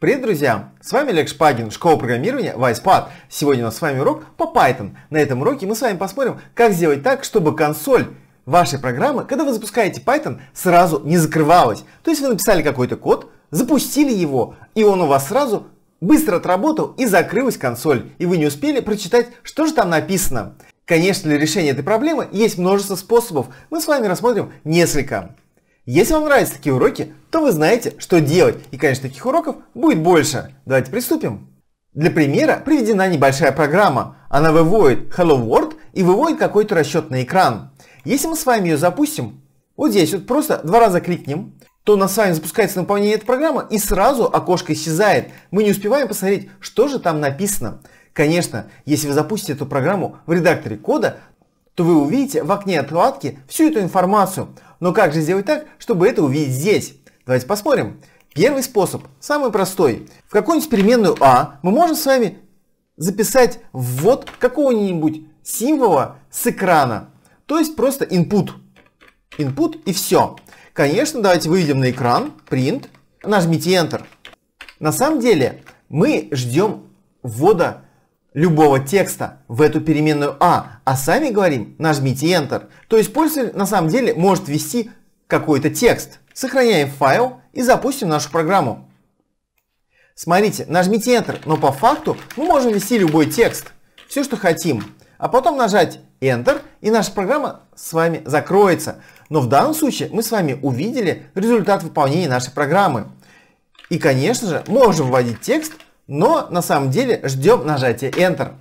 Привет, друзья! С вами Олег Шпагин, школа программирования WisePad. Сегодня у нас с вами урок по Python. На этом уроке мы с вами посмотрим, как сделать так, чтобы консоль вашей программы, когда вы запускаете Python, сразу не закрывалась. То есть вы написали какой-то код, запустили его, и он у вас сразу быстро отработал и закрылась консоль, и вы не успели прочитать, что же там написано. Конечно, для решения этой проблемы есть множество способов. Мы с вами рассмотрим несколько. Если вам нравятся такие уроки, то вы знаете, что делать. И, конечно, таких уроков будет больше. Давайте приступим. Для примера приведена небольшая программа. Она выводит Hello World и выводит какой-то расчет на экран. Если мы с вами ее запустим, вот здесь вот просто два раза кликнем, то у нас с вами запускается наполнение этой программы и сразу окошко исчезает. Мы не успеваем посмотреть, что же там написано. Конечно, если вы запустите эту программу в редакторе кода, то вы увидите в окне откладки всю эту информацию. Но как же сделать так, чтобы это увидеть здесь? Давайте посмотрим. Первый способ, самый простой. В какую-нибудь переменную А мы можем с вами записать ввод какого-нибудь символа с экрана. То есть просто input. Input и все. Конечно, давайте выведем на экран print, нажмите Enter. На самом деле мы ждем ввода любого текста в эту переменную а, а сами говорим нажмите Enter. То есть пользователь на самом деле может ввести какой-то текст. Сохраняем файл и запустим нашу программу. Смотрите, нажмите Enter, но по факту мы можем ввести любой текст, все что хотим, а потом нажать Enter и наша программа с вами закроется. Но в данном случае мы с вами увидели результат выполнения нашей программы. И, конечно же, можем вводить текст но на самом деле ждем нажатия Enter.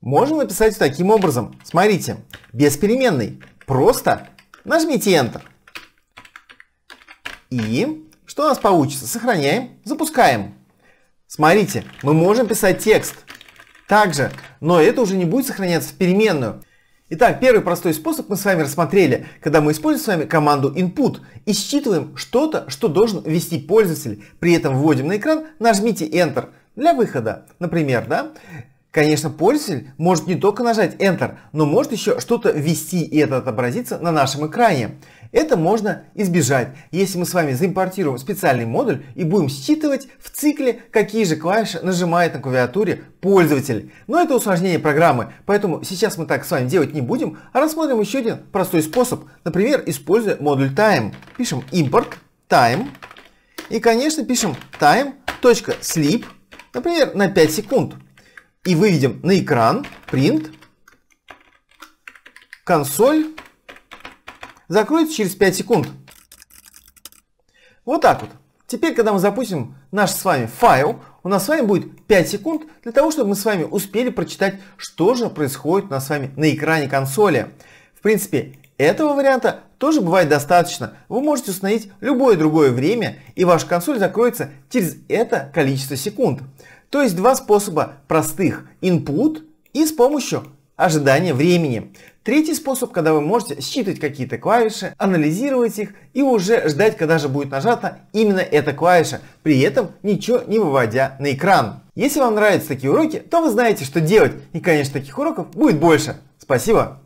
Можно написать таким образом. Смотрите, без переменной. Просто нажмите Enter. И что у нас получится? Сохраняем, запускаем. Смотрите, мы можем писать текст также, но это уже не будет сохраняться в переменную. Итак, первый простой способ мы с вами рассмотрели, когда мы используем с вами команду input и считываем что-то, что должен ввести пользователь. При этом вводим на экран, нажмите Enter – для выхода, например, да? Конечно, пользователь может не только нажать Enter, но может еще что-то ввести и это отобразится на нашем экране. Это можно избежать, если мы с вами заимпортируем специальный модуль и будем считывать в цикле, какие же клавиши нажимает на клавиатуре пользователь. Но это усложнение программы, поэтому сейчас мы так с вами делать не будем, а рассмотрим еще один простой способ, например, используя модуль time. Пишем import time и, конечно, пишем time.sleep.time например, на 5 секунд. И выведем на экран print консоль закроется через 5 секунд. Вот так вот. Теперь, когда мы запустим наш с вами файл, у нас с вами будет 5 секунд для того, чтобы мы с вами успели прочитать, что же происходит у нас с вами на экране консоли. В принципе, этого варианта тоже бывает достаточно. Вы можете установить любое другое время, и ваша консоль закроется через это количество секунд. То есть два способа простых – input и с помощью ожидания времени. Третий способ, когда вы можете считывать какие-то клавиши, анализировать их и уже ждать, когда же будет нажата именно эта клавиша, при этом ничего не выводя на экран. Если вам нравятся такие уроки, то вы знаете, что делать, и, конечно, таких уроков будет больше. Спасибо!